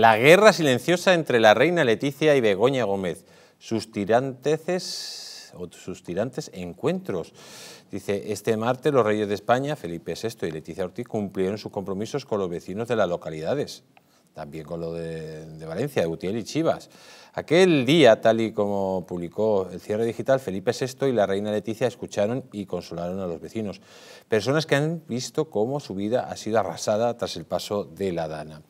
La guerra silenciosa entre la reina Leticia y Begoña Gómez. Sus sus tirantes encuentros. Dice, este martes los reyes de España, Felipe VI y Leticia Ortiz, cumplieron sus compromisos con los vecinos de las localidades también con lo de, Valencia, de Utiel y Chivas. Aquel día, tal y como publicó el cierre digital, Felipe VI y la reina Leticia escucharon y consolaron a los vecinos, personas que han visto cómo su vida ha sido arrasada tras el paso de la Dana.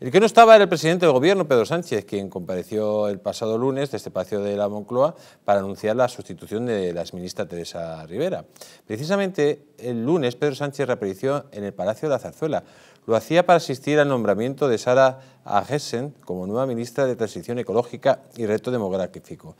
El que no estaba era el presidente del gobierno, Pedro Sánchez, quien compareció el pasado lunes desde este Palacio de la Moncloa para anunciar la sustitución de la exministra Teresa Rivera. Precisamente el lunes Pedro Sánchez reapareció en el Palacio de la Zarzuela. Lo hacía para asistir al nombramiento de Sara Agessen como nueva ministra de Transición Ecológica y Reto Demográfico,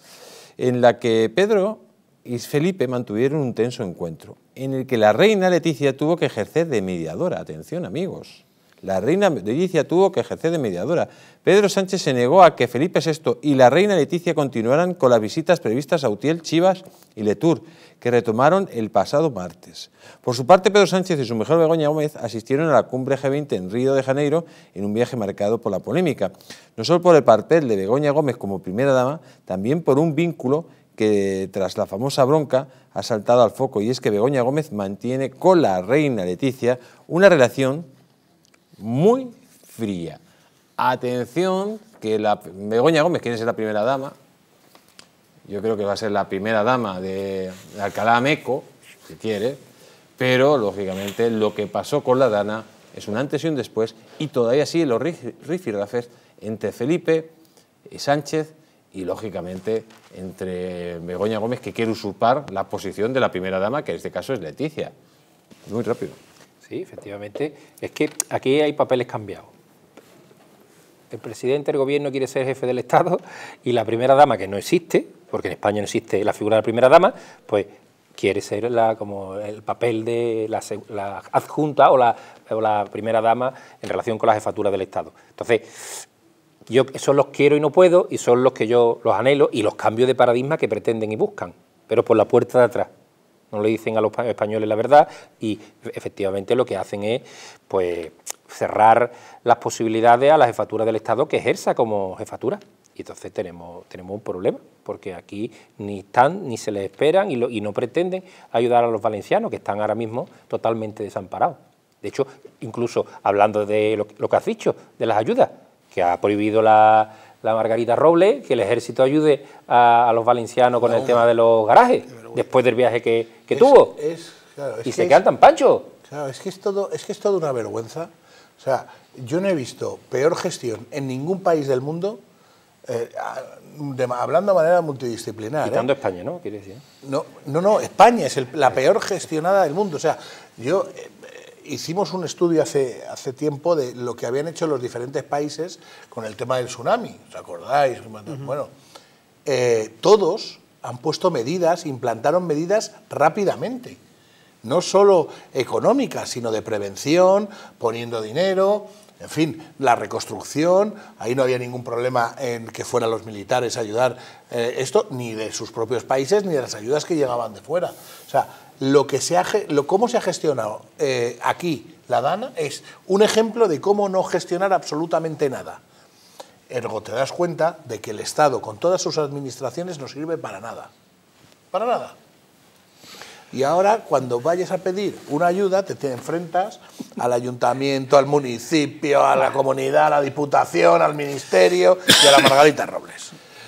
en la que Pedro y Felipe mantuvieron un tenso encuentro, en el que la reina Leticia tuvo que ejercer de mediadora. Atención, amigos. La reina Leticia tuvo que ejercer de mediadora. Pedro Sánchez se negó a que Felipe VI y la reina Leticia continuaran con las visitas previstas a Utiel, Chivas y Letur, que retomaron el pasado martes. Por su parte, Pedro Sánchez y su mejor Begoña Gómez asistieron a la cumbre G20 en Río de Janeiro en un viaje marcado por la polémica, no solo por el papel de Begoña Gómez como primera dama, también por un vínculo que tras la famosa bronca ha saltado al foco y es que Begoña Gómez mantiene con la reina Leticia una relación muy fría. Atención, que la Begoña Gómez quiere ser la primera dama. Yo creo que va a ser la primera dama de Alcalá Meco, si quiere. Pero, lógicamente, lo que pasó con la Dana es un antes y un después. Y todavía siguen los rifirrafes entre Felipe y eh, Sánchez y, lógicamente, entre Begoña Gómez, que quiere usurpar la posición de la primera dama, que en este caso es Leticia. Muy rápido. Sí, efectivamente. Es que aquí hay papeles cambiados. El presidente del gobierno quiere ser jefe del Estado y la primera dama, que no existe, porque en España no existe la figura de la primera dama, pues quiere ser como el papel de la, adjunta o la, primera dama en relación con la jefatura del Estado. Entonces, yo son los quiero y no puedo y son los que yo los anhelo y los cambios de paradigma que pretenden y buscan, pero por la puerta de atrás no le dicen a los españoles la verdad y efectivamente lo que hacen es pues cerrar las posibilidades a la jefatura del Estado que ejerza como jefatura. Y entonces tenemos, tenemos un problema, porque aquí ni están, ni se les esperan y, no pretenden ayudar a los valencianos, que están ahora mismo totalmente desamparados. De hecho, incluso hablando de lo que has dicho, de las ayudas, que ha prohibido la, la Margarita Roble, que el ejército ayude a, los valencianos con el tema de los garajes, después del viaje que, tuvo. Es, y se quedan pancho. Claro, es que es todo, es que es todo una vergüenza. O sea, yo no he visto peor gestión en ningún país del mundo, eh, hablando de manera multidisciplinar. Quitando ¿eh? España, ¿no? Decir? No, no, no, España es la peor gestionada del mundo. O sea, yo. Eh, hicimos un estudio hace, hace tiempo de lo que habían hecho los diferentes países con el tema del tsunami. ¿Os acordáis? Bueno, eh, todos han puesto medidas, implantaron medidas rápidamente no solo económica, sino de prevención, poniendo dinero, en fin, la reconstrucción, ahí no había ningún problema en que fueran los militares a ayudar eh, esto, ni de sus propios países, ni de las ayudas que llegaban de fuera. O sea, lo que se ha, cómo se ha gestionado eh, aquí la DANA es un ejemplo de cómo no gestionar absolutamente nada. Ergo, te das cuenta de que el Estado, con todas sus administraciones, no sirve para nada. Para nada. Y ahora, cuando vayas a pedir una ayuda, te, te enfrentas al ayuntamiento, al municipio, a la comunidad, a la diputación, al ministerio y a la Margarita Robles.